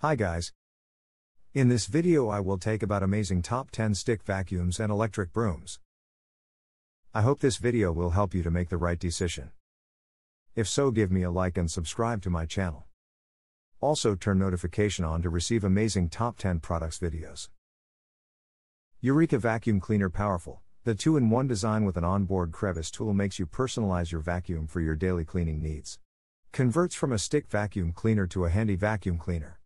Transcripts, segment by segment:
Hi guys. In this video I will take about amazing top 10 stick vacuums and electric brooms. I hope this video will help you to make the right decision. If so give me a like and subscribe to my channel. Also turn notification on to receive amazing top 10 products videos. Eureka Vacuum Cleaner Powerful, the 2-in-1 design with an onboard crevice tool makes you personalize your vacuum for your daily cleaning needs. Converts from a stick vacuum cleaner to a handy vacuum cleaner.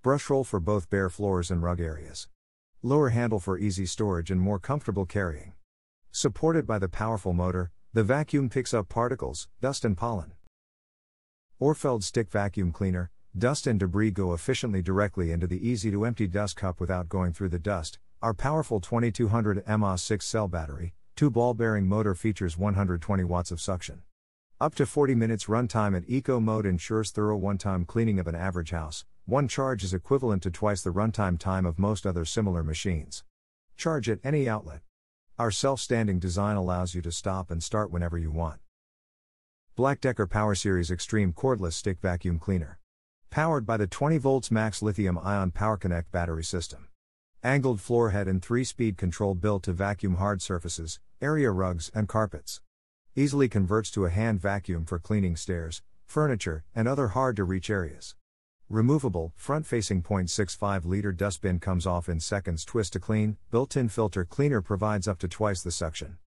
Brush roll for both bare floors and rug areas. Lower handle for easy storage and more comfortable carrying. Supported by the powerful motor, the vacuum picks up particles, dust, and pollen. Orfeld Stick Vacuum Cleaner Dust and debris go efficiently directly into the easy to empty dust cup without going through the dust. Our powerful 2200 mAh 6 cell battery, 2 ball bearing motor features 120 watts of suction. Up to 40 minutes runtime at eco mode ensures thorough one time cleaning of an average house, one charge is equivalent to twice the runtime time of most other similar machines. Charge at any outlet. Our self standing design allows you to stop and start whenever you want. Black Decker Power Series Extreme Cordless Stick Vacuum Cleaner. Powered by the 20 volts max lithium ion PowerConnect battery system. Angled floor head and three speed control built to vacuum hard surfaces, area rugs, and carpets. Easily converts to a hand vacuum for cleaning stairs, furniture, and other hard to reach areas. Removable, front-facing 0.65-liter dustbin comes off in seconds twist to clean, built-in filter cleaner provides up to twice the suction.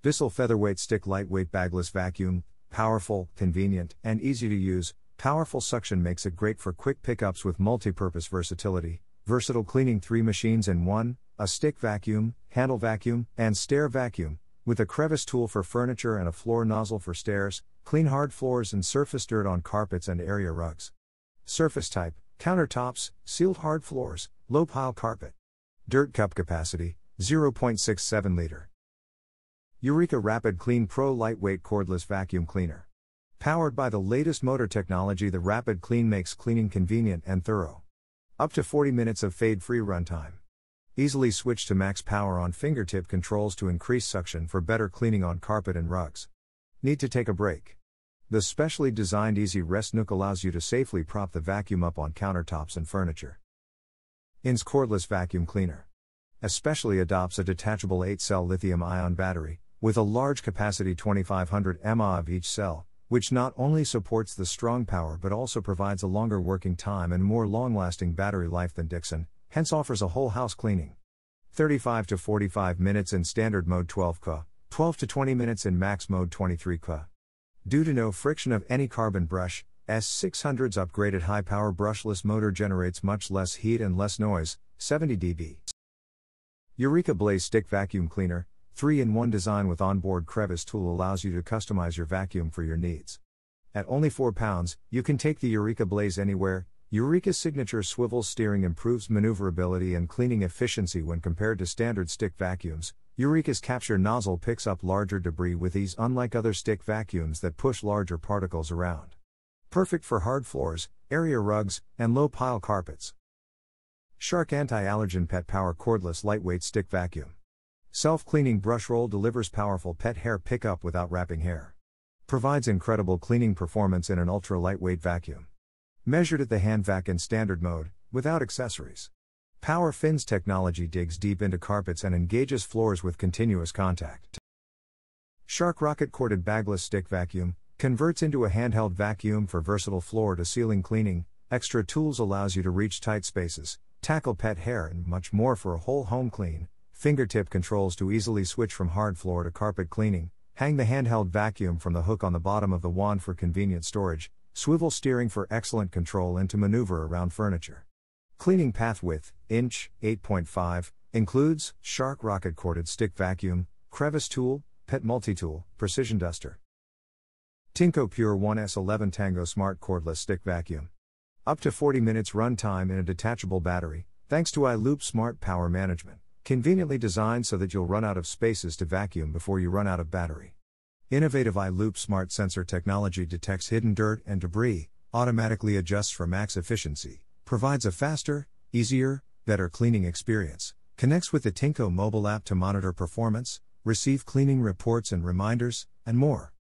Bissell Featherweight Stick Lightweight Bagless Vacuum, powerful, convenient, and easy to use, powerful suction makes it great for quick pickups with multi-purpose versatility, versatile cleaning three machines in one, a stick vacuum, handle vacuum, and stair vacuum, with a crevice tool for furniture and a floor nozzle for stairs, clean hard floors and surface dirt on carpets and area rugs. Surface type, countertops, sealed hard floors, low pile carpet. Dirt cup capacity, 0.67 liter. Eureka Rapid Clean Pro Lightweight Cordless Vacuum Cleaner. Powered by the latest motor technology, the Rapid Clean makes cleaning convenient and thorough. Up to 40 minutes of fade free runtime. Easily switch to max power on fingertip controls to increase suction for better cleaning on carpet and rugs. Need to take a break. The specially designed Easy Rest Nook allows you to safely prop the vacuum up on countertops and furniture. INS cordless vacuum cleaner. Especially adopts a detachable 8 cell lithium ion battery, with a large capacity 2500 mAh of each cell, which not only supports the strong power but also provides a longer working time and more long lasting battery life than Dixon, hence offers a whole house cleaning. 35 to 45 minutes in standard mode 12 k, 12 to 20 minutes in max mode 23 k. Due to no friction of any carbon brush, S600's upgraded high power brushless motor generates much less heat and less noise, 70 dB. Eureka Blaze Stick Vacuum Cleaner, 3 in 1 design with onboard crevice tool allows you to customize your vacuum for your needs. At only 4 pounds, you can take the Eureka Blaze anywhere, Eureka Signature Swivel Steering improves maneuverability and cleaning efficiency when compared to standard stick vacuums. Eureka's capture nozzle picks up larger debris with ease, unlike other stick vacuums that push larger particles around. Perfect for hard floors, area rugs, and low pile carpets. Shark Anti Allergen Pet Power Cordless Lightweight Stick Vacuum. Self cleaning brush roll delivers powerful pet hair pickup without wrapping hair. Provides incredible cleaning performance in an ultra lightweight vacuum. Measured at the handvac in standard mode, without accessories. Power Fins technology digs deep into carpets and engages floors with continuous contact. Shark Rocket corded bagless stick vacuum converts into a handheld vacuum for versatile floor to ceiling cleaning. Extra tools allows you to reach tight spaces, tackle pet hair, and much more for a whole home clean. Fingertip controls to easily switch from hard floor to carpet cleaning. Hang the handheld vacuum from the hook on the bottom of the wand for convenient storage swivel steering for excellent control and to maneuver around furniture. Cleaning path width, inch, 8.5, includes Shark rocket corded stick vacuum, crevice tool, pet multi-tool, precision duster. Tinko Pure 1S11 Tango Smart Cordless Stick Vacuum. Up to 40 minutes run time in a detachable battery, thanks to iLoop Smart Power Management, conveniently designed so that you'll run out of spaces to vacuum before you run out of battery. Innovative iLoop smart sensor technology detects hidden dirt and debris, automatically adjusts for max efficiency, provides a faster, easier, better cleaning experience, connects with the Tinko mobile app to monitor performance, receive cleaning reports and reminders, and more.